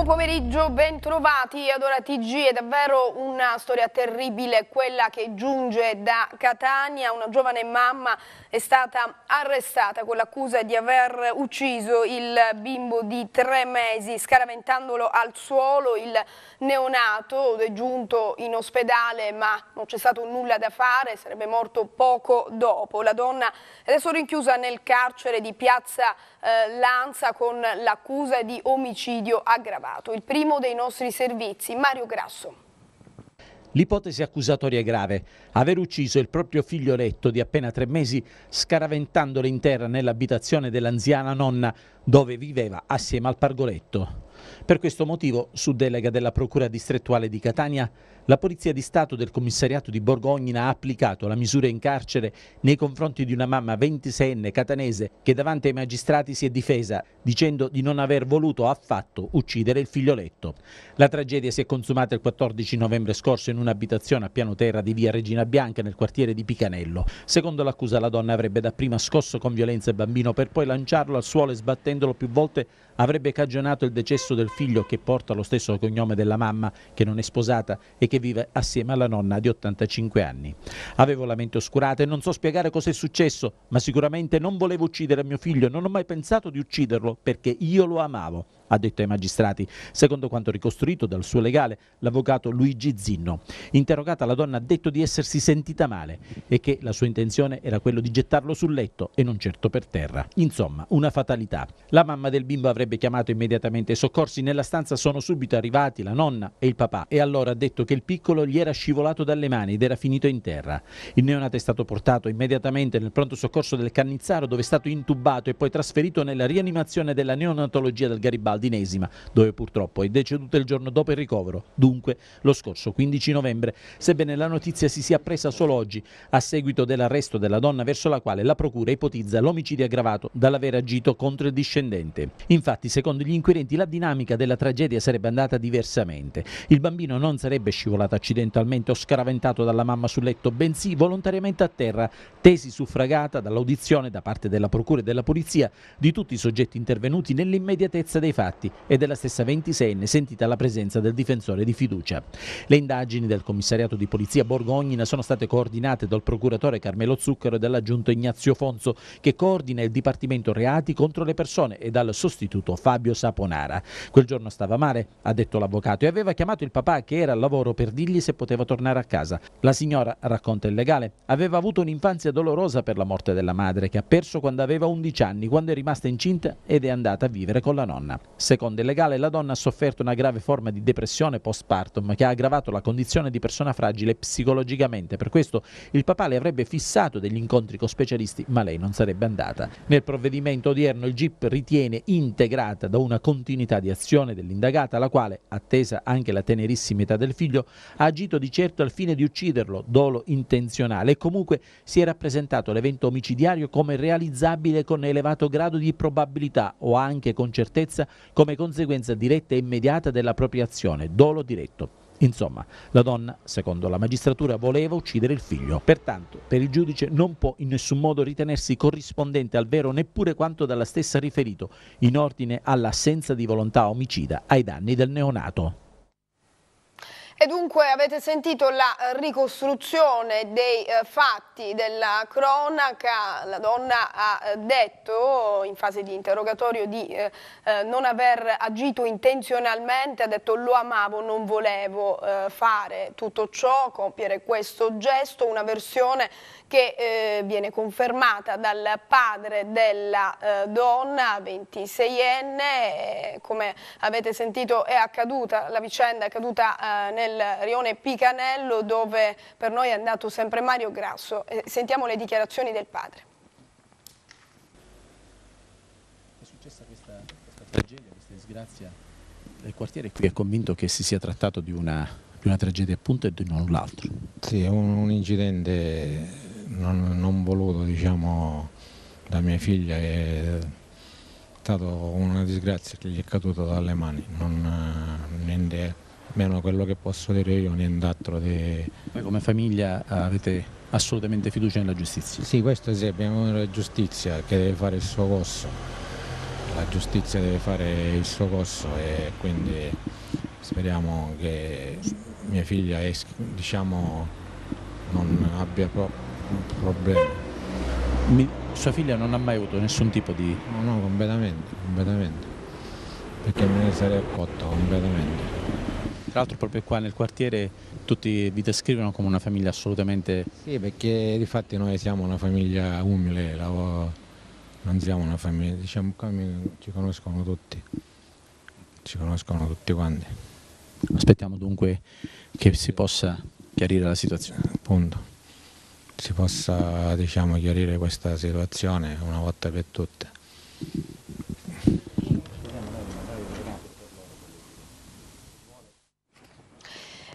Buon pomeriggio, bentrovati Adora TG. È davvero una storia terribile quella che giunge da Catania. Una giovane mamma è stata arrestata con l'accusa di aver ucciso il bimbo di tre mesi scaraventandolo al suolo. Il neonato è giunto in ospedale ma non c'è stato nulla da fare, sarebbe morto poco dopo. La donna è adesso rinchiusa nel carcere di Piazza eh, Lanza con l'accusa di omicidio aggravato. Il primo dei nostri servizi, Mario Grasso. L'ipotesi accusatoria è grave, aver ucciso il proprio figlioletto di appena tre mesi scaraventandolo in terra nell'abitazione dell'anziana nonna dove viveva assieme al pargoletto. Per questo motivo, su delega della Procura distrettuale di Catania, la Polizia di Stato del Commissariato di Borgognina ha applicato la misura in carcere nei confronti di una mamma 26enne catanese che davanti ai magistrati si è difesa dicendo di non aver voluto affatto uccidere il figlioletto. La tragedia si è consumata il 14 novembre scorso in un'abitazione a piano terra di via Regina Bianca nel quartiere di Picanello. Secondo l'accusa la donna avrebbe dapprima scosso con violenza il bambino per poi lanciarlo al suolo e sbattendolo più volte avrebbe cagionato il decesso del figlio che porta lo stesso cognome della mamma che non è sposata e che vive assieme alla nonna di 85 anni. Avevo la mente oscurata e non so spiegare cosa è successo, ma sicuramente non volevo uccidere mio figlio, non ho mai pensato di ucciderlo perché io lo amavo ha detto ai magistrati, secondo quanto ricostruito dal suo legale, l'avvocato Luigi Zinno. Interrogata la donna ha detto di essersi sentita male e che la sua intenzione era quella di gettarlo sul letto e non certo per terra. Insomma, una fatalità. La mamma del bimbo avrebbe chiamato immediatamente i soccorsi, nella stanza sono subito arrivati la nonna e il papà e allora ha detto che il piccolo gli era scivolato dalle mani ed era finito in terra. Il neonato è stato portato immediatamente nel pronto soccorso del Cannizzaro dove è stato intubato e poi trasferito nella rianimazione della neonatologia del Garibaldi Valdinesima, dove purtroppo è deceduta il giorno dopo il ricovero, dunque lo scorso 15 novembre, sebbene la notizia si sia presa solo oggi, a seguito dell'arresto della donna verso la quale la procura ipotizza l'omicidio aggravato dall'aver agito contro il discendente. Infatti, secondo gli inquirenti, la dinamica della tragedia sarebbe andata diversamente. Il bambino non sarebbe scivolato accidentalmente o scaraventato dalla mamma sul letto, bensì volontariamente a terra, tesi suffragata dall'audizione da parte della procura e della polizia di tutti i soggetti intervenuti nell'immediatezza dei fatti Schiatti e della stessa 26enne sentita la presenza del difensore di fiducia. Le indagini del commissariato di polizia Borgognina sono state coordinate dal procuratore Carmelo Zucchero e dall'aggiunto Ignazio Fonzo che coordina il Dipartimento Reati contro le persone e dal sostituto Fabio Saponara. Quel giorno stava male, ha detto l'avvocato, e aveva chiamato il papà che era al lavoro per dirgli se poteva tornare a casa. La signora, racconta il legale, aveva avuto un'infanzia dolorosa per la morte della madre che ha perso quando aveva 11 anni, quando è rimasta incinta ed è andata a vivere con la nonna. Secondo il legale, la donna ha sofferto una grave forma di depressione postpartum che ha aggravato la condizione di persona fragile psicologicamente. Per questo il papà le avrebbe fissato degli incontri con specialisti, ma lei non sarebbe andata. Nel provvedimento odierno il GIP ritiene integrata da una continuità di azione dell'indagata, la quale, attesa anche la tenerissima età del figlio, ha agito di certo al fine di ucciderlo, dolo intenzionale, e comunque si è rappresentato l'evento omicidiario come realizzabile con elevato grado di probabilità o anche con certezza come conseguenza diretta e immediata della propria azione, dolo diretto. Insomma, la donna, secondo la magistratura, voleva uccidere il figlio. Pertanto, per il giudice non può in nessun modo ritenersi corrispondente al vero neppure quanto dalla stessa riferito in ordine all'assenza di volontà omicida ai danni del neonato. E dunque avete sentito la ricostruzione dei eh, fatti della cronaca, la donna ha eh, detto in fase di interrogatorio di eh, eh non aver agito intenzionalmente, ha detto lo amavo, non volevo eh, fare tutto ciò, compiere questo gesto, una versione che eh, viene confermata dal padre della eh, donna, 26enne, eh, come avete sentito è accaduta, la vicenda è accaduta eh, nel rione Picanello dove per noi è andato sempre Mario Grasso. sentiamo le dichiarazioni del padre. È successa questa, questa tragedia, questa disgrazia nel quartiere qui è convinto che si sia trattato di una, di una tragedia appunto e di non l'altro. Sì, è un, un incidente non, non voluto diciamo, da mia figlia, è stata una disgrazia che gli è caduta dalle mani, non, eh, niente, meno quello che posso dire io, nient'altro. Di... Ma come famiglia avete assolutamente fiducia nella giustizia? Sì, questo sì, abbiamo la giustizia che deve fare il suo corso, la giustizia deve fare il suo corso e quindi speriamo che mia figlia diciamo, non abbia proprio problema. Mi, sua figlia non ha mai avuto nessun tipo di... No, no, completamente, completamente, perché me ne sarei accotta completamente. Tra l'altro proprio qua nel quartiere tutti vi descrivono come una famiglia assolutamente... Sì, perché di fatti noi siamo una famiglia umile, non siamo una famiglia, diciamo qua ci conoscono tutti, ci conoscono tutti quanti. Aspettiamo dunque che si possa chiarire la situazione. Appunto si possa diciamo, chiarire questa situazione una volta per tutte.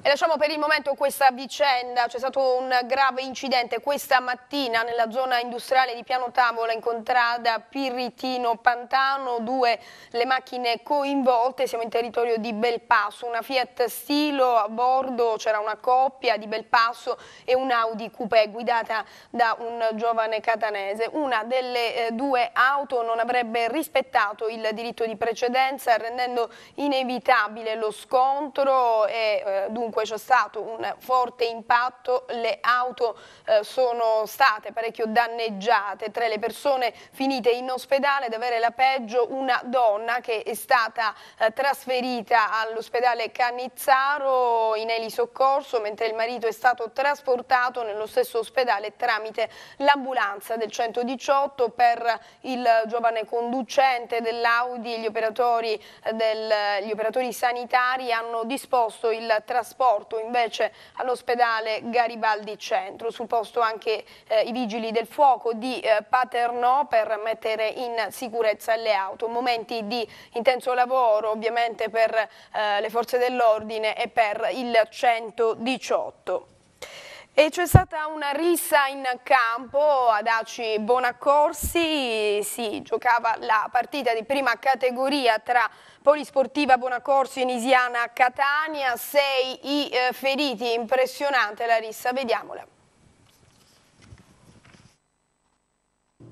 E lasciamo per il momento questa vicenda, c'è stato un grave incidente questa mattina nella zona industriale di Piano Tavola in contrada Pirritino Pantano, due le macchine coinvolte, siamo in territorio di Belpasso, una Fiat Stilo a bordo, c'era una coppia di Belpasso e un Audi Coupé guidata da un giovane catanese. Una delle eh, due auto non avrebbe rispettato il diritto di precedenza rendendo inevitabile lo scontro e eh, dunque comunque c'è stato un forte impatto, le auto eh, sono state parecchio danneggiate, tra le persone finite in ospedale ad avere la peggio una donna che è stata eh, trasferita all'ospedale Cannizzaro in elisoccorso mentre il marito è stato trasportato nello stesso ospedale tramite l'ambulanza del 118 per il giovane conducente dell'Audi gli eh, del, gli operatori sanitari hanno disposto il trasporto trasporto invece all'ospedale Garibaldi Centro. Sul posto anche eh, i vigili del fuoco di eh, Paternò per mettere in sicurezza le auto. Momenti di intenso lavoro ovviamente per eh, le forze dell'ordine e per il 118. E c'è stata una rissa in campo ad Aci Bonaccorsi, si giocava la partita di prima categoria tra Polisportiva Bonaccorsi e Nisiana Catania, sei i eh, feriti, impressionante la rissa, vediamola.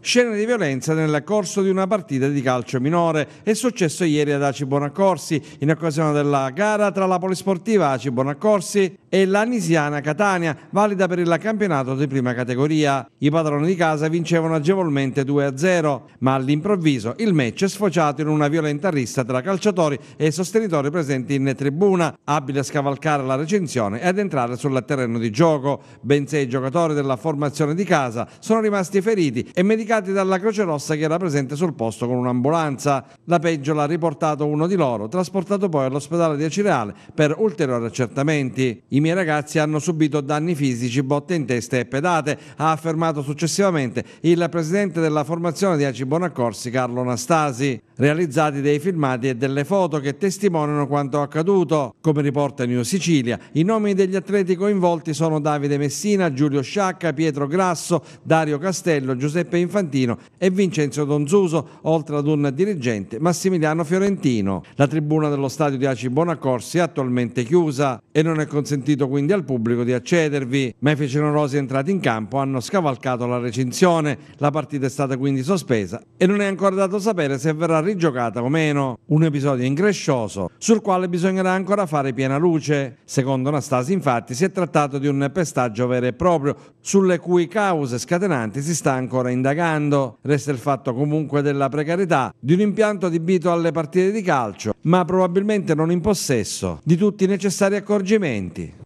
Scene di violenza nel corso di una partita di calcio minore è successo ieri ad Aci Bonaccorsi in occasione della gara tra la polisportiva Aci Bonaccorsi e l'Anisiana Catania, valida per il campionato di prima categoria. I padroni di casa vincevano agevolmente 2-0, ma all'improvviso il match è sfociato in una violenta rissa tra calciatori e sostenitori presenti in tribuna, abili a scavalcare la recensione e ad entrare sul terreno di gioco. Ben sei giocatori della formazione di casa sono rimasti feriti e medicati scaricati dalla Croce Rossa che era presente sul posto con un'ambulanza. La peggio l'ha riportato uno di loro, trasportato poi all'ospedale di Acireale per ulteriori accertamenti. I miei ragazzi hanno subito danni fisici, botte in testa e pedate, ha affermato successivamente il presidente della formazione di Aci Bonaccorsi, Carlo Anastasi. Realizzati dei filmati e delle foto che testimoniano quanto accaduto. Come riporta New Sicilia, i nomi degli atleti coinvolti sono Davide Messina, Giulio Sciacca, Pietro Grasso, Dario Castello, Giuseppe Infantino Infantino e Vincenzo Donzuso, oltre ad un dirigente Massimiliano Fiorentino. La tribuna dello stadio di Aci Bonacorsi è attualmente chiusa e non è consentito quindi al pubblico di accedervi, ma i feceronosi entrati in campo hanno scavalcato la recinzione. La partita è stata quindi sospesa e non è ancora dato sapere se verrà rigiocata o meno. Un episodio increscioso sul quale bisognerà ancora fare piena luce. Secondo Anastasi infatti si è trattato di un pestaggio vero e proprio sulle cui cause scatenanti si sta ancora indagando giocando, resta il fatto comunque della precarietà di un impianto adibito alle partite di calcio, ma probabilmente non in possesso di tutti i necessari accorgimenti.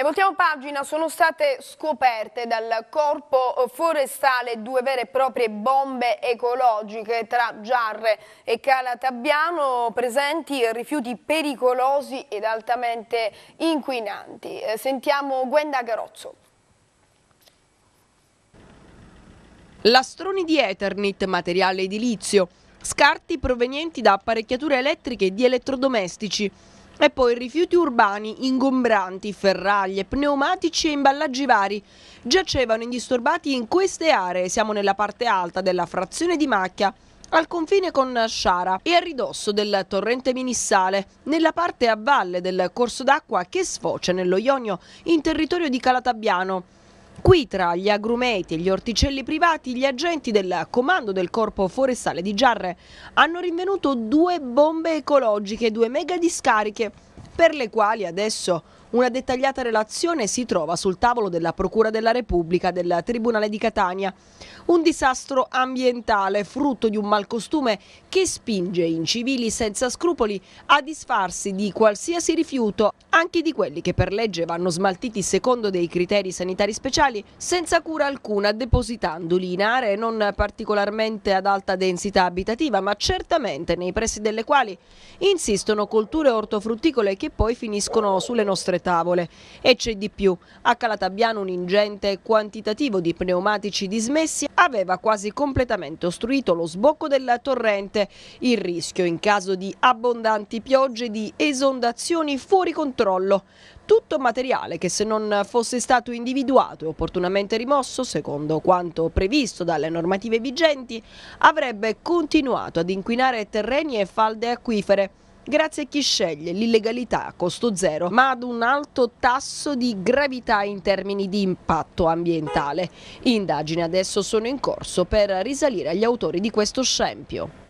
E voltiamo pagina, sono state scoperte dal corpo forestale due vere e proprie bombe ecologiche tra Giarre e Calatabbiano, presenti rifiuti pericolosi ed altamente inquinanti. Eh, sentiamo Gwenda Garozzo. Lastroni di Eternit, materiale edilizio, scarti provenienti da apparecchiature elettriche e di elettrodomestici e poi rifiuti urbani, ingombranti, ferraglie, pneumatici e imballaggi vari giacevano indisturbati in queste aree, siamo nella parte alta della frazione di Macchia, al confine con Sciara e a ridosso del torrente Minissale, nella parte a valle del corso d'acqua che sfocia nello Ionio in territorio di Calatabiano. Qui tra gli agrumeti e gli orticelli privati gli agenti del comando del corpo forestale di Giarre hanno rinvenuto due bombe ecologiche, due mega discariche per le quali adesso una dettagliata relazione si trova sul tavolo della Procura della Repubblica del Tribunale di Catania. Un disastro ambientale frutto di un malcostume che spinge incivili senza scrupoli a disfarsi di qualsiasi rifiuto, anche di quelli che per legge vanno smaltiti secondo dei criteri sanitari speciali, senza cura alcuna, depositandoli in aree non particolarmente ad alta densità abitativa, ma certamente nei pressi delle quali insistono colture ortofrutticole che poi finiscono sulle nostre due tavole. E c'è di più, a Calatabiano un ingente quantitativo di pneumatici dismessi aveva quasi completamente ostruito lo sbocco della torrente, il rischio in caso di abbondanti piogge di esondazioni fuori controllo. Tutto materiale che se non fosse stato individuato e opportunamente rimosso, secondo quanto previsto dalle normative vigenti, avrebbe continuato ad inquinare terreni e falde acquifere grazie a chi sceglie l'illegalità a costo zero, ma ad un alto tasso di gravità in termini di impatto ambientale. Indagini adesso sono in corso per risalire agli autori di questo scempio.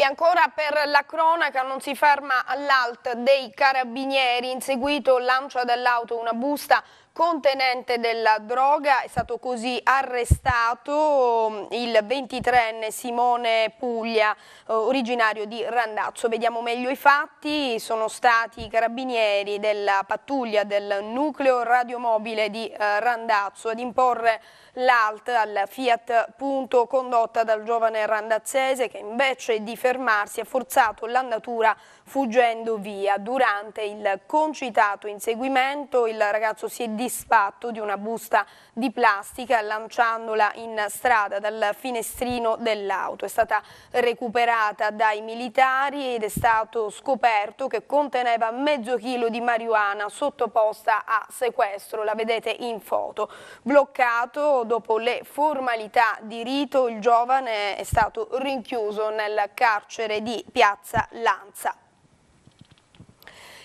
E ancora per la cronaca non si ferma all'alt dei carabinieri, inseguito lancia dall'auto una busta contenente della droga, è stato così arrestato mm, il 23enne Simone Puglia, eh, originario di Randazzo. Vediamo meglio i fatti, sono stati i carabinieri della pattuglia del nucleo radiomobile di eh, Randazzo ad imporre l'alt al Fiat Punto condotta dal giovane randazzese che invece di fermarsi ha forzato l'andatura fuggendo via. Durante il concitato inseguimento il ragazzo si è disfatto di una busta di plastica lanciandola in strada dal finestrino dell'auto. È stata recuperata dai militari ed è stato scoperto che conteneva mezzo chilo di marijuana sottoposta a sequestro, la vedete in foto. Bloccato dopo le formalità di rito, il giovane è stato rinchiuso nel carcere di Piazza Lanza.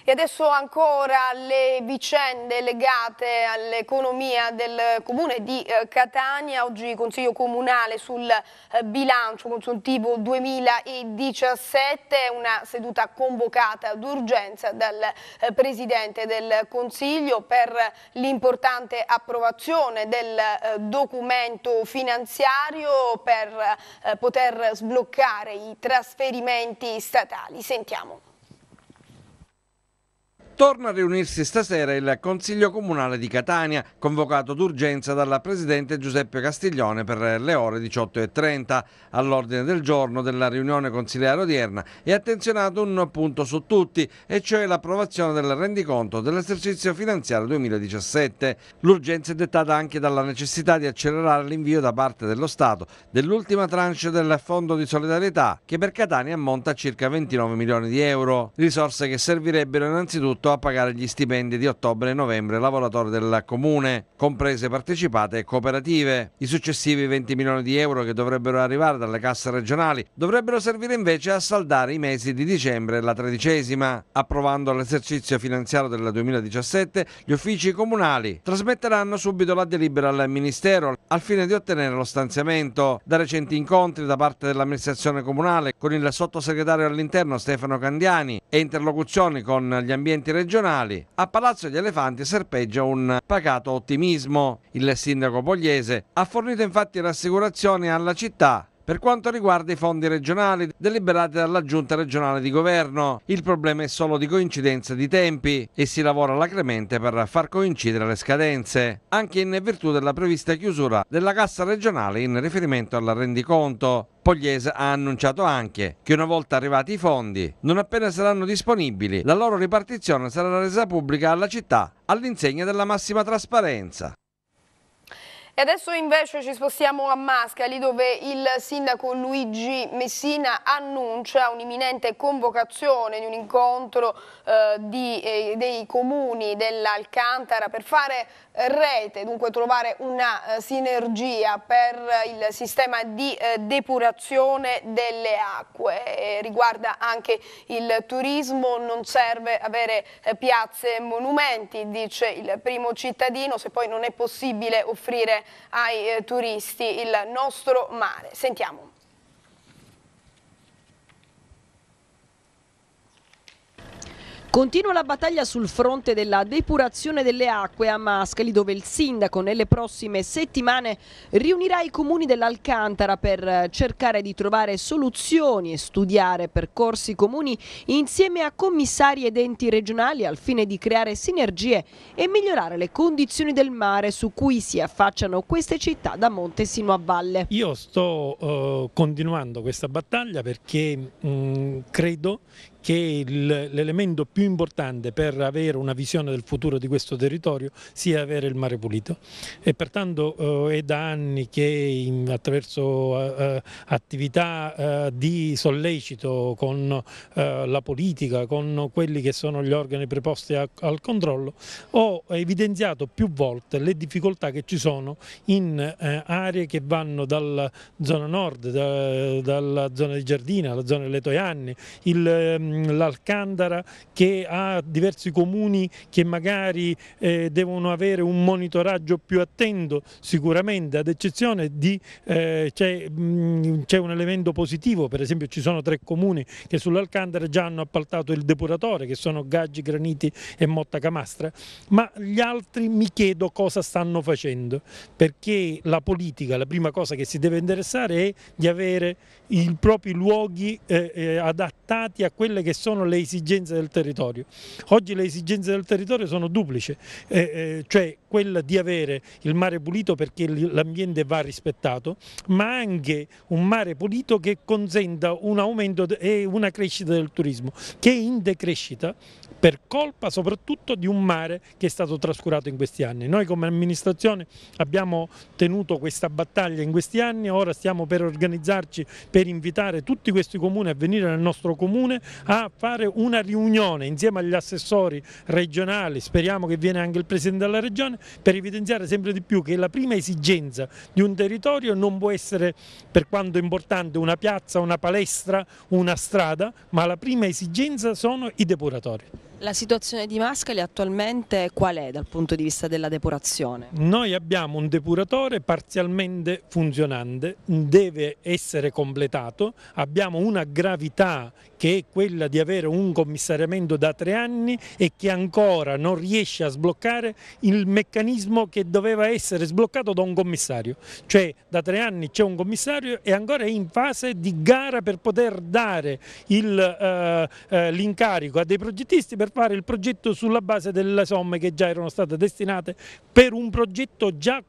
E adesso ancora le vicende legate all'economia del comune di eh, Catania, oggi Consiglio Comunale sul eh, bilancio consultivo 2017, una seduta convocata d'urgenza dal eh, Presidente del Consiglio per l'importante approvazione del documento finanziario per poter sbloccare i trasferimenti statali. Sentiamo. Torna a riunirsi stasera il Consiglio Comunale di Catania, convocato d'urgenza dalla Presidente Giuseppe Castiglione per le ore 18.30. All'ordine del giorno della riunione consiliare odierna è attenzionato un punto su tutti, e cioè l'approvazione del rendiconto dell'esercizio finanziario 2017. L'urgenza è dettata anche dalla necessità di accelerare l'invio da parte dello Stato dell'ultima tranche del Fondo di Solidarietà, che per Catania ammonta a circa 29 milioni di euro, risorse che servirebbero innanzitutto diritto a pagare gli stipendi di ottobre e novembre lavoratori del comune, comprese partecipate e cooperative. I successivi 20 milioni di euro che dovrebbero arrivare dalle casse regionali dovrebbero servire invece a saldare i mesi di dicembre e la tredicesima. Approvando l'esercizio finanziario del 2017, gli uffici comunali trasmetteranno subito la delibera al Ministero al fine di ottenere lo stanziamento. Da recenti incontri da parte dell'amministrazione comunale con il sottosegretario all'interno Stefano Candiani e interlocuzioni con gli ambienti regionali, a Palazzo degli Elefanti serpeggia un pacato ottimismo. Il sindaco Pogliese ha fornito infatti rassicurazioni alla città per quanto riguarda i fondi regionali deliberati dalla Giunta regionale di governo, il problema è solo di coincidenza di tempi e si lavora lacrimente per far coincidere le scadenze, anche in virtù della prevista chiusura della cassa regionale in riferimento al rendiconto, Pogliese ha annunciato anche che una volta arrivati i fondi, non appena saranno disponibili, la loro ripartizione sarà resa pubblica alla città all'insegna della massima trasparenza. E adesso invece ci spostiamo a Mascali dove il sindaco Luigi Messina annuncia un'imminente convocazione di un incontro eh, di, eh, dei comuni dell'Alcantara per fare rete, dunque trovare una eh, sinergia per il sistema di eh, depurazione delle acque. Riguarda anche il turismo, non serve avere eh, piazze e monumenti, dice il primo cittadino, se poi non è possibile offrire ai turisti il nostro mare. Sentiamo. Continua la battaglia sul fronte della depurazione delle acque a Mascali dove il sindaco nelle prossime settimane riunirà i comuni dell'Alcantara per cercare di trovare soluzioni e studiare percorsi comuni insieme a commissari ed enti regionali al fine di creare sinergie e migliorare le condizioni del mare su cui si affacciano queste città da monte sino a valle. Io sto eh, continuando questa battaglia perché mh, mm, credo che l'elemento più importante per avere una visione del futuro di questo territorio sia avere il mare pulito e pertanto eh, è da anni che in, attraverso eh, eh attività eh, di sollecito con eh, la politica, con quelli che sono gli organi preposti a, al controllo, ho evidenziato più volte le difficoltà che ci sono in eh, aree che vanno dalla zona nord, da, dalla zona di Giardina la zona delle Toianni, il, ehm, Ehm, l'Alcandara che ha diversi comuni che magari eh, devono avere un monitoraggio più attento sicuramente ad eccezione di eh, c'è mm, un elemento positivo per esempio ci sono tre comuni che sull'Alcandara già hanno appaltato il depuratore che sono Gaggi, Graniti e Motta Camastra ma gli altri mi chiedo cosa stanno facendo perché la politica la prima cosa che si deve interessare è di avere i propri luoghi eh, eh, adattati a quelle che sono le esigenze del territorio. Oggi le esigenze del territorio sono duplici, eh, eh, cioè quella di avere il mare pulito perché l'ambiente va rispettato, ma anche un mare pulito che consenta un aumento e una crescita del turismo, che è in decrescita per colpa soprattutto di un mare che è stato trascurato in questi anni. Noi come amministrazione abbiamo tenuto questa battaglia in questi anni, ora stiamo per organizzarci per per invitare tutti questi comuni a venire nel nostro comune a fare una riunione insieme agli assessori regionali, speriamo che viene anche il Presidente della Regione, per evidenziare sempre di più che la prima esigenza di un territorio non può essere, per quanto importante, una piazza, una palestra, una strada, ma la prima esigenza sono i depuratori. La situazione di Mascali attualmente qual è dal punto di vista della depurazione? Noi abbiamo un depuratore parzialmente funzionante, deve essere completato, abbiamo una gravità che è quella di avere un commissariamento da tre anni e che ancora non riesce a sbloccare il meccanismo che doveva essere sbloccato da un commissario, cioè da tre anni c'è un commissario e ancora è in fase di gara per poter dare eh, eh, l'incarico eh, a dei progettisti per fare il progetto sulla base delle somme che già erano state destinate per un progetto già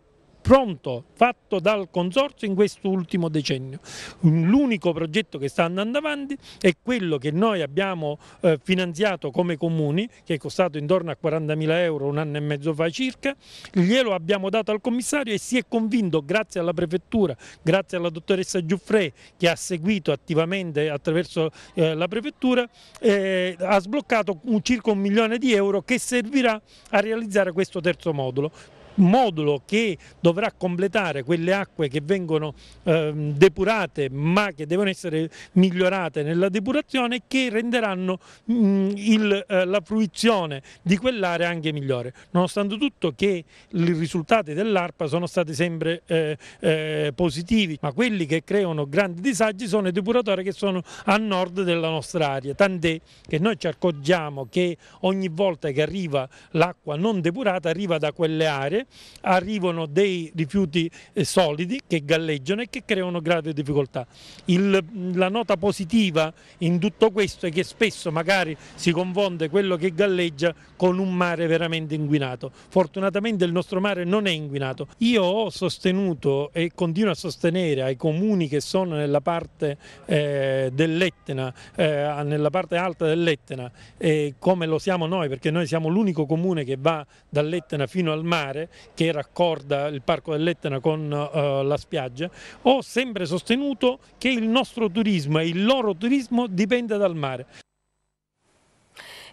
pronto fatto dal Consorzio in quest'ultimo decennio. L'unico progetto che sta andando avanti è quello che noi abbiamo eh, finanziato come comuni, che è costato intorno a 40.000 euro un anno e mezzo fa circa, glielo abbiamo dato al commissario e si è convinto, grazie alla prefettura, grazie alla dottoressa Giuffre che ha seguito attivamente attraverso eh, la prefettura, eh, ha sbloccato circa un milione di euro che servirà a realizzare questo terzo modulo modulo che dovrà completare quelle acque che vengono eh, depurate ma che devono essere migliorate nella depurazione che renderanno mh, mm, il, eh, la fruizione di quell'area anche migliore, nonostante tutto che i risultati dell'ARPA sono stati sempre eh, eh, positivi, ma quelli che creano grandi disagi sono i depuratori che sono a nord della nostra area, tant'è che noi ci accorgiamo che ogni volta che arriva l'acqua non depurata arriva da quelle aree arrivano dei rifiuti eh, solidi che galleggiano e che creano grave difficoltà. Il, la nota positiva in tutto questo è che spesso magari si confonde quello che galleggia con un mare veramente inquinato. Fortunatamente il nostro mare non è inquinato. Io ho sostenuto e continuo a sostenere ai comuni che sono nella parte eh, dell'Etna, eh, nella parte alta dell'Etna, eh, come lo siamo noi, perché noi siamo l'unico comune che va dall'Etna fino al mare, che raccorda il parco dell'Etna con uh, la spiaggia, ho sempre sostenuto che il nostro turismo e il loro turismo dipende dal mare.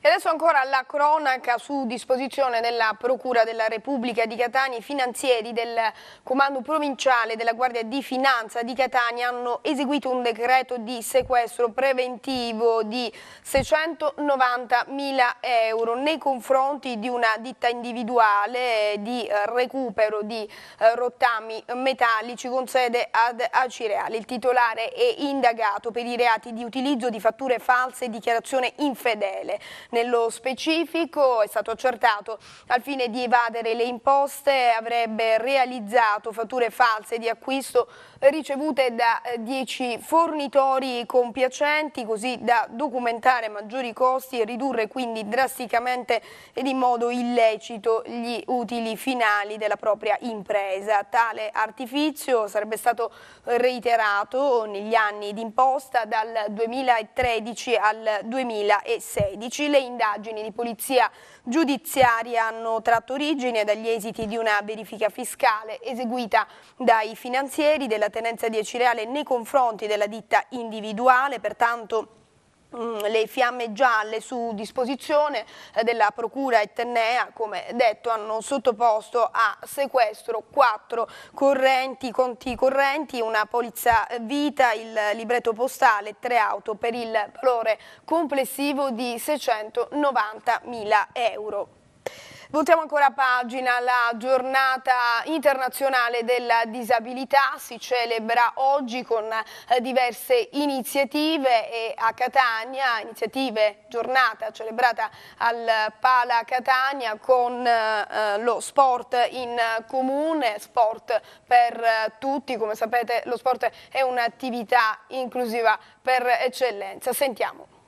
E adesso ancora la cronaca su disposizione della Procura della Repubblica di Catania. I finanzieri del Comando Provinciale della Guardia di Finanza di Catania hanno eseguito un decreto di sequestro preventivo di 690 mila euro nei confronti di una ditta individuale di recupero di eh, rottami metallici con sede ad Acireale. Il titolare è indagato per i reati di utilizzo di fatture false e dichiarazione infedele. Nello specifico è stato accertato al fine di evadere le imposte avrebbe realizzato fatture false di acquisto ricevute da 10 eh, fornitori compiacenti così da documentare maggiori costi e ridurre quindi drasticamente ed in modo illecito gli utili finali della propria impresa. Tale artifizio sarebbe stato reiterato negli anni d'imposta dal 2013 al 2016. Le indagini di polizia giudiziaria hanno tratto origine dagli esiti di una verifica fiscale eseguita dai finanzieri della tenenza 10 reale nei confronti della ditta individuale, pertanto Mm, le fiamme gialle su disposizione eh, della Procura Etnea, come detto, hanno sottoposto a sequestro quattro correnti, conti correnti, una polizza vita, il libretto postale e tre auto per il valore complessivo di 690.000 euro. Voltiamo ancora a pagina la giornata internazionale della disabilità, si celebra oggi con eh, diverse iniziative e a Catania, iniziative giornata celebrata al Pala Catania con eh, lo sport in comune, sport per eh, tutti, come sapete lo sport è un'attività inclusiva per eccellenza. Sentiamo.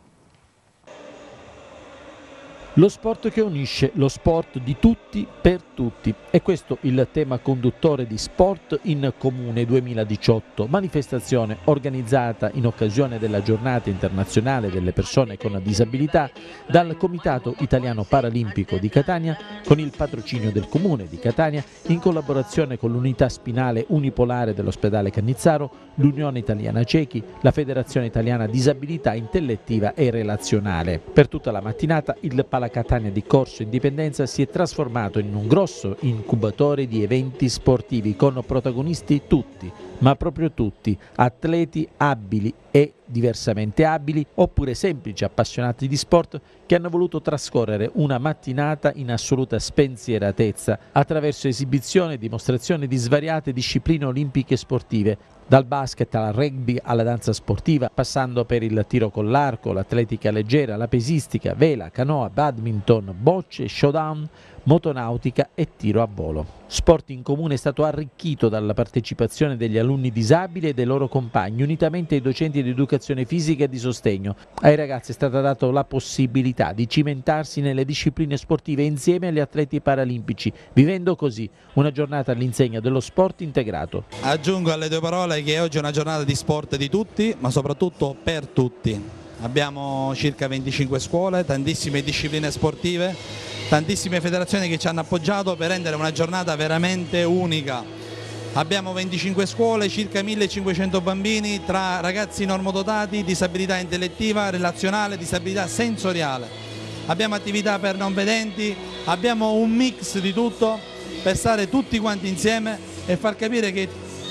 Lo sport che unisce, lo sport di tutti per tutti. È questo il tema conduttore di Sport in Comune 2018, manifestazione organizzata in occasione della giornata internazionale delle persone con disabilità dal Comitato Italiano Paralimpico di Catania con il patrocinio del Comune di Catania in collaborazione con l'unità spinale unipolare dell'ospedale Cannizzaro, l'Unione Italiana Cechi, la Federazione Italiana Disabilità Intellettiva e Relazionale. Per tutta la mattinata il Palazzo Sala Catania di Corso Indipendenza si è trasformato in un grosso incubatore di eventi sportivi con protagonisti tutti, ma proprio tutti, atleti abili e diversamente abili oppure semplici appassionati di sport che hanno voluto trascorrere una mattinata in assoluta spensieratezza attraverso esibizioni e dimostrazioni di svariate discipline olimpiche e sportive, dal basket al rugby alla danza sportiva, passando per il tiro con l'arco, l'atletica leggera, la pesistica, vela, canoa, badminton, bocce, showdown, motonautica e tiro a volo. Sport in comune è stato arricchito dalla partecipazione degli alunni disabili e dei loro compagni, unitamente ai docenti di educazione fisica e di sostegno. Ai ragazzi è stata data la possibilità di cimentarsi nelle discipline sportive insieme agli atleti paralimpici, vivendo così una giornata all'insegna dello sport integrato. Aggiungo alle tue parole che oggi è una giornata di sport di tutti, ma soprattutto per tutti. Abbiamo circa 25 scuole, tantissime discipline sportive tantissime federazioni che ci hanno appoggiato per rendere una giornata veramente unica. Abbiamo 25 scuole, circa 1500 bambini tra ragazzi normodotati, disabilità intellettiva, relazionale, disabilità sensoriale. Abbiamo attività per non vedenti, abbiamo un mix di tutto per stare tutti quanti insieme e far capire che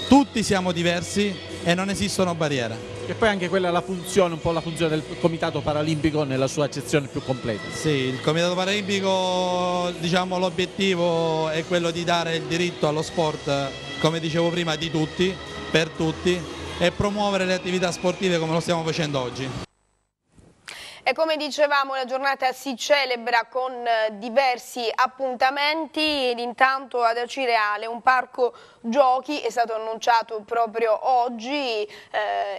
tutti siamo diversi, e non esistono barriere. E poi anche quella è la funzione, un po' la funzione del Comitato Paralimpico nella sua accezione più completa. Sì, il Comitato Paralimpico, diciamo, l'obiettivo è quello di dare il diritto allo sport, come dicevo prima, di tutti, per tutti e promuovere le attività sportive come lo stiamo facendo oggi. E come dicevamo la giornata si celebra con eh, diversi appuntamenti ed intanto ad Acireale un parco giochi è stato annunciato proprio oggi eh,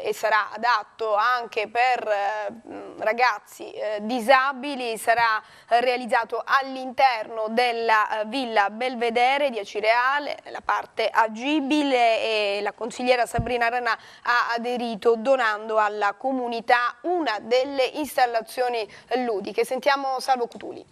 e sarà adatto anche per eh, ragazzi eh, disabili, sarà realizzato all'interno della eh, Villa Belvedere di Acireale, nella parte agibile e la consigliera Sabrina Rana ha aderito donando alla comunità una delle installazioni installazioni ludiche. Sentiamo Salvo Cutuli.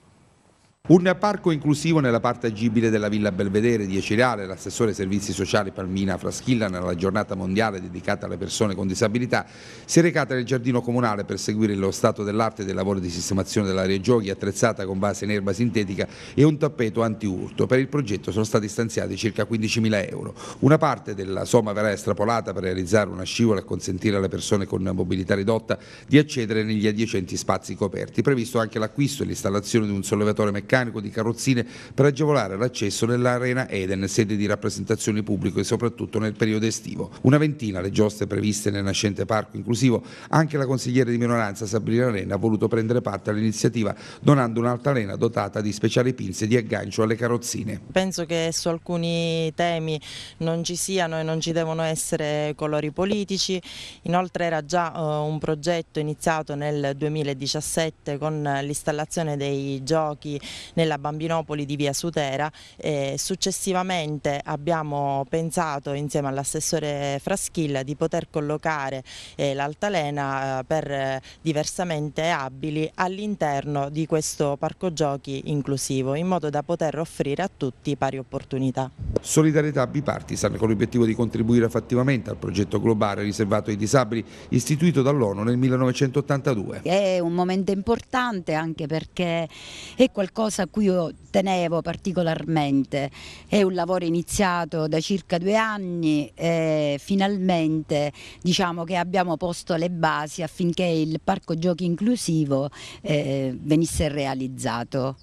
Un parco inclusivo nella parte agibile della Villa Belvedere di Ecirale, l'assessore servizi sociali Palmina Fraschilla nella giornata mondiale dedicata alle persone con disabilità, si è recata nel giardino comunale per seguire lo stato dell'arte del lavoro di sistemazione dell'area giochi attrezzata con base in erba sintetica e un tappeto antiurto. Per il progetto sono stati stanziati circa 15.000 euro. Una parte della somma verrà estrapolata per realizzare una scivola e consentire alle persone con mobilità ridotta di accedere negli adiacenti spazi coperti. Previsto anche l'acquisto e l'installazione di un sollevatore meccanico meccanico di carrozzine per agevolare l'accesso nell'arena Eden, sede di rappresentazioni pubbliche soprattutto nel periodo estivo. Una ventina le giostre previste nel nascente parco inclusivo, anche la consigliere di minoranza Sabrina Arena ha voluto prendere parte all'iniziativa donando un'altalena dotata di speciali pinze di aggancio alle carrozzine. Penso che su alcuni temi non ci siano e non ci devono essere colori politici, inoltre era già eh, un progetto iniziato nel 2017 con l'installazione dei giochi nella Bambinopoli di via Sutera. E eh, successivamente abbiamo pensato insieme all'assessore Fraschilla di poter collocare eh, l'altalena eh, per diversamente abili all'interno di questo parco giochi inclusivo in modo da poter offrire a tutti pari opportunità. Solidarietà bipartisan con l'obiettivo di contribuire effettivamente al progetto globale riservato ai disabili istituito dall'ONU nel 1982. È un momento importante anche perché è qualcosa sacudido tenevo particolarmente. È un lavoro iniziato da circa due anni e finalmente diciamo che abbiamo posto le basi affinché il parco giochi inclusivo eh, venisse realizzato.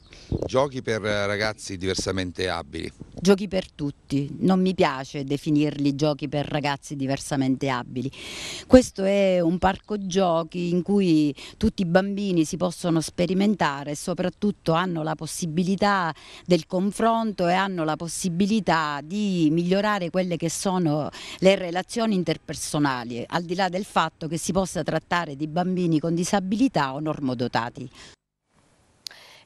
Giochi per ragazzi diversamente abili? Giochi per tutti, non mi piace definirli giochi per ragazzi diversamente abili. Questo è un parco giochi in cui tutti i bambini si possono sperimentare e soprattutto hanno la possibilità del confronto e hanno la possibilità di migliorare quelle che sono le relazioni interpersonali, al di là del fatto che si possa trattare di bambini con disabilità o normodotati.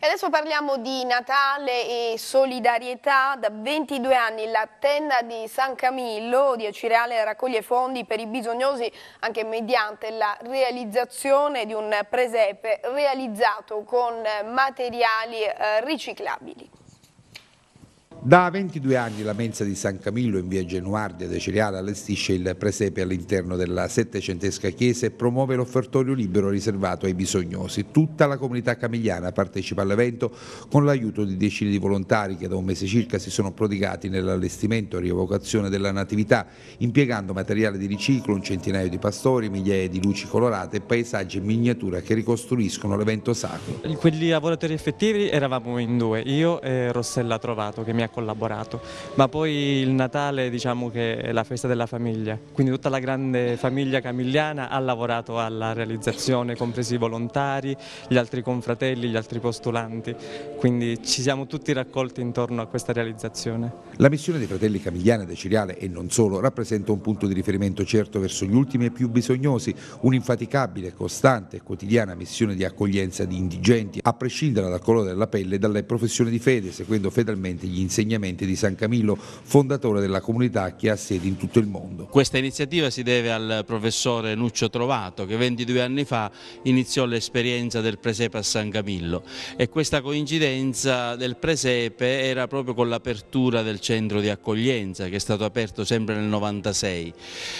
E adesso parliamo di Natale e solidarietà. Da 22 anni la tenda di San Camillo di Acireale raccoglie fondi per i bisognosi anche mediante la realizzazione di un presepe realizzato con materiali eh, riciclabili. Da 22 anni la mensa di San Camillo in via Genuardia De Deciliana allestisce il presepe all'interno della settecentesca chiesa e promuove l'offertorio libero riservato ai bisognosi. Tutta la comunità camigliana partecipa all'evento con l'aiuto di decine di volontari che da un mese circa si sono prodigati nell'allestimento e rievocazione della natività, impiegando materiale di riciclo, un centinaio di pastori, migliaia di luci colorate, e paesaggi in miniatura che ricostruiscono l'evento sacro. Quelli lavoratori effettivi eravamo in due, io e Rossella Trovato che mi ha collaborato. Ma poi il Natale diciamo che è la festa della famiglia, quindi tutta la grande famiglia camigliana ha lavorato alla realizzazione, compresi i volontari, gli altri confratelli, gli altri postulanti, quindi ci siamo tutti raccolti intorno a questa realizzazione. La missione dei fratelli camigliani da Ciriale e non solo rappresenta un punto di riferimento certo verso gli ultimi e più bisognosi, un'infaticabile, costante e quotidiana missione di accoglienza di indigenti, a prescindere dal colore della pelle e dalle professioni di fede, seguendo fedelmente gli insegnamenti insegnamenti di San Camillo, fondatore della comunità che ha sede in tutto il mondo. Questa iniziativa si deve al professore Nuccio Trovato che 22 anni fa iniziò l'esperienza del presepe a San Camillo e questa coincidenza del presepe era proprio con l'apertura del centro di accoglienza che è stato aperto sempre nel 96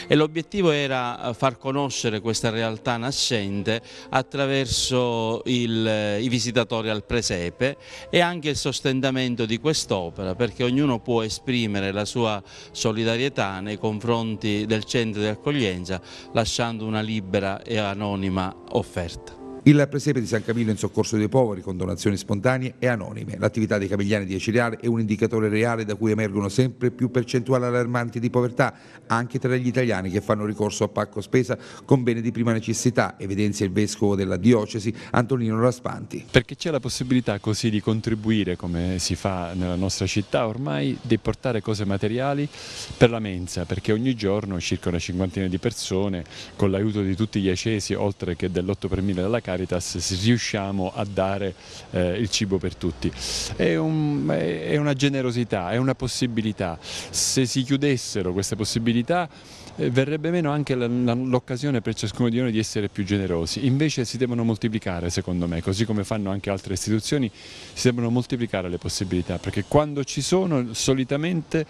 e l'obiettivo era eh, far conoscere questa realtà nascente attraverso il, eh, i visitatori al presepe e anche il sostentamento di quest'opera perché ognuno può esprimere la sua solidarietà nei confronti del centro di accoglienza lasciando una libera e anonima offerta. Il presepe di San Camillo in soccorso dei poveri con donazioni spontanee e anonime. L'attività dei camigliani di Ecireale è un indicatore reale da cui emergono sempre più percentuali allarmanti di povertà, anche tra gli italiani che fanno ricorso a pacco spesa con bene di prima necessità, evidenzia il vescovo della diocesi Antonino Raspanti. Perché c'è la possibilità così di contribuire, come si fa nella nostra città ormai, di portare cose materiali per la mensa, perché ogni giorno circa una cinquantina di persone, con l'aiuto di tutti gli acesi oltre che dell'8 per mille della casa, Caritas se riusciamo a dare eh, il cibo per tutti. È, un, è, una generosità, è una possibilità. Se si chiudessero queste possibilità eh, verrebbe meno anche l'occasione per ciascuno di noi di essere più generosi. Invece si devono moltiplicare secondo me, così come fanno anche altre istituzioni, si devono moltiplicare le possibilità perché quando ci sono solitamente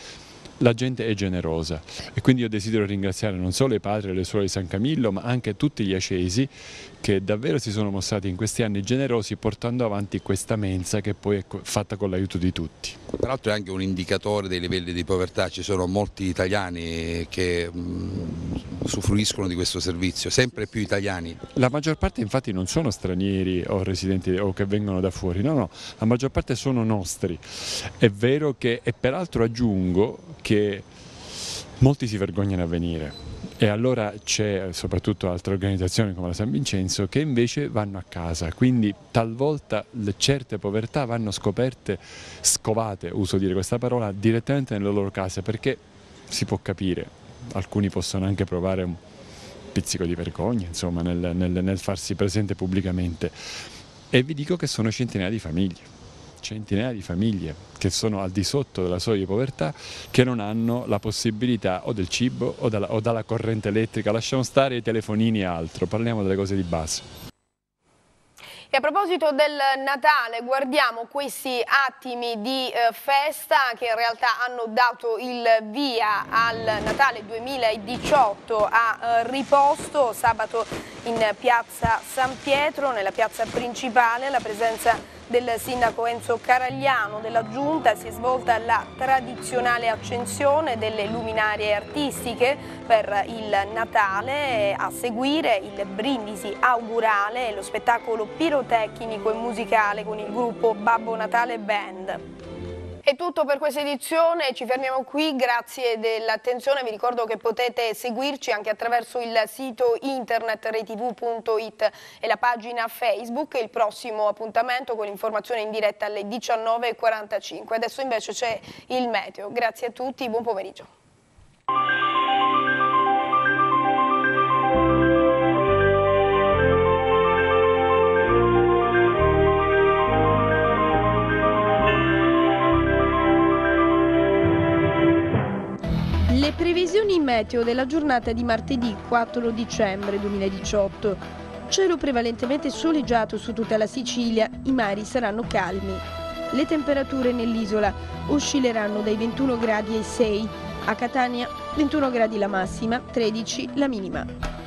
la gente è generosa e quindi io desidero ringraziare non solo i padri e le suore di San Camillo ma anche tutti gli acesi che davvero si sono mostrati in questi anni generosi portando avanti questa mensa che poi è fatta con l'aiuto di tutti. Tra l'altro è anche un indicatore dei livelli di povertà, ci sono molti italiani che mm, usufruiscono di questo servizio, sempre più italiani. La maggior parte infatti non sono stranieri o residenti o che vengono da fuori, no no, la maggior parte sono nostri. È vero che, e peraltro aggiungo, che molti si vergognano a venire. E allora c'è soprattutto altre organizzazioni come la San Vincenzo che invece vanno a casa, quindi talvolta certe povertà vanno scoperte, scovate, uso dire questa parola, direttamente nelle loro case perché si può capire, alcuni possono anche provare un pizzico di vergogna insomma, nel, nel, nel farsi presente pubblicamente e vi dico che sono centinaia di famiglie centinaia di famiglie che sono al di sotto della soglia di povertà che non hanno la possibilità o del cibo o dalla, o dalla corrente elettrica, lasciamo stare i telefonini e altro, parliamo delle cose di base. E a proposito del Natale, guardiamo questi attimi di eh, festa che in realtà hanno dato il via al Natale 2018 a eh, riposto sabato in piazza San Pietro, nella piazza principale, la presenza di del sindaco Enzo Caragliano della Giunta si è svolta la tradizionale accensione delle luminarie artistiche per il Natale, a seguire il Brindisi augurale e lo spettacolo pirotecnico e musicale con il gruppo Babbo Natale Band. È tutto per questa edizione, ci fermiamo qui, grazie dell'attenzione, vi ricordo che potete seguirci anche attraverso il sito internet retv.it e la pagina Facebook, il prossimo appuntamento con l'informazione in diretta alle 19.45. Adesso invece c'è il meteo, grazie a tutti, buon pomeriggio. Le previsioni meteo della giornata di martedì 4 dicembre 2018. Cielo prevalentemente soleggiato su tutta la Sicilia, i mari saranno calmi. Le temperature nell'isola oscilleranno dai 21 gradi ai 6, a Catania 21 gradi la massima, 13 la minima.